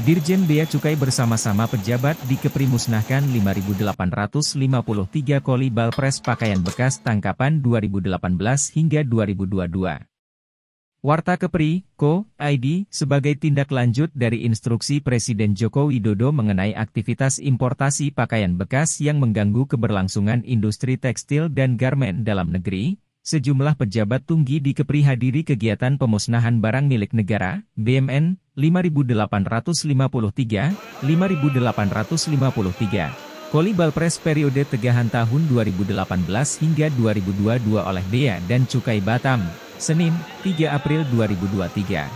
Dirjen Bea Cukai bersama-sama pejabat di Keprimusnahkan 5.853 koli balpres pakaian bekas tangkapan 2018 hingga 2022. Warta Kepri, Ko, ID, sebagai tindak lanjut dari instruksi Presiden Joko Widodo mengenai aktivitas importasi pakaian bekas yang mengganggu keberlangsungan industri tekstil dan garmen dalam negeri, sejumlah pejabat tunggi di Kepri hadiri kegiatan pemusnahan barang milik negara, BMN, 5853, 5853. Koli Balpres periode tegahan tahun 2018 hingga 2022 oleh Bea dan Cukai Batam, Senin, 3 April 2023.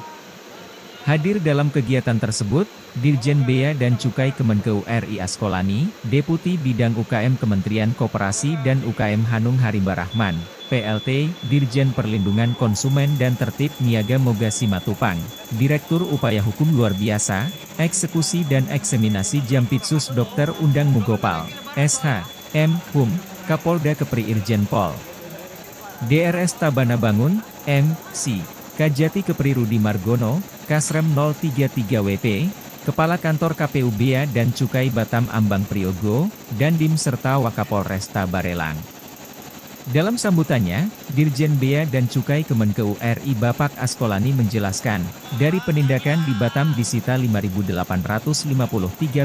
Hadir dalam kegiatan tersebut, Dirjen Bea dan Cukai Kemenkeu RI Askolani, Deputi Bidang UKM Kementerian Koperasi dan UKM Hanung Harimba Rahman, PLT, Dirjen Perlindungan Konsumen dan Tertib Niaga Moga Simatupang, Direktur Upaya Hukum Luar Biasa, Eksekusi dan Ekseminasi Jampitsus Dr. Undang Mugopal, SH, M. Hum, Kapolda Kepri Irjen Pol. DRS Tabana Bangun, M. C. Kajati Kepri Rudi Margono, Kasrem 033 WP, Kepala Kantor KPU Bia dan Cukai Batam Ambang Priogo, Dandim serta Wakapolresta Barelang. Dalam sambutannya, Dirjen Bea dan Cukai Kemenkeu RI Bapak Askolani menjelaskan, dari penindakan di Batam disita 5.853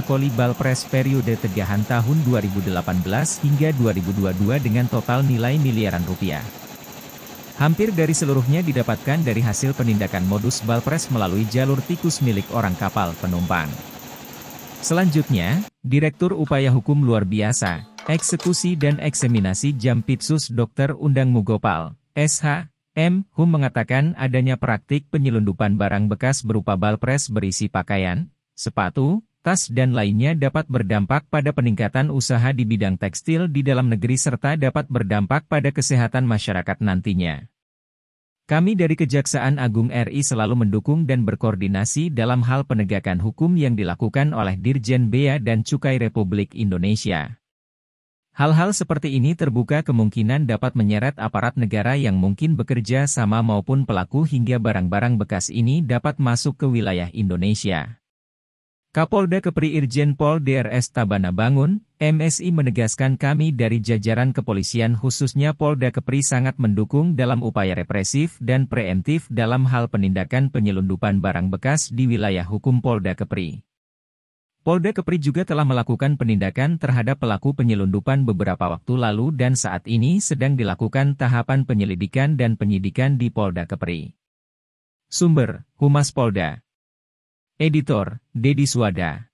koli balpres periode tegahan tahun 2018 hingga 2022 dengan total nilai miliaran rupiah. Hampir dari seluruhnya didapatkan dari hasil penindakan modus balpres melalui jalur tikus milik orang kapal penumpang. Selanjutnya, Direktur Upaya Hukum Luar Biasa, eksekusi dan eksaminasi Jampitsus Dr. Undang Mugopal, SH, M. Hum mengatakan adanya praktik penyelundupan barang bekas berupa balpres berisi pakaian, sepatu, tas dan lainnya dapat berdampak pada peningkatan usaha di bidang tekstil di dalam negeri serta dapat berdampak pada kesehatan masyarakat nantinya. Kami dari Kejaksaan Agung RI selalu mendukung dan berkoordinasi dalam hal penegakan hukum yang dilakukan oleh Dirjen Bea dan Cukai Republik Indonesia. Hal-hal seperti ini terbuka kemungkinan dapat menyeret aparat negara yang mungkin bekerja sama maupun pelaku hingga barang-barang bekas ini dapat masuk ke wilayah Indonesia. Kapolda Kepri Irjen Pol DRS Tabana Bangun, MSI menegaskan kami dari jajaran kepolisian khususnya Polda Kepri sangat mendukung dalam upaya represif dan preemptif dalam hal penindakan penyelundupan barang bekas di wilayah hukum Polda Kepri. Polda Kepri juga telah melakukan penindakan terhadap pelaku penyelundupan beberapa waktu lalu dan saat ini sedang dilakukan tahapan penyelidikan dan penyidikan di Polda Kepri. Sumber, Humas Polda. Editor, Dedi Swada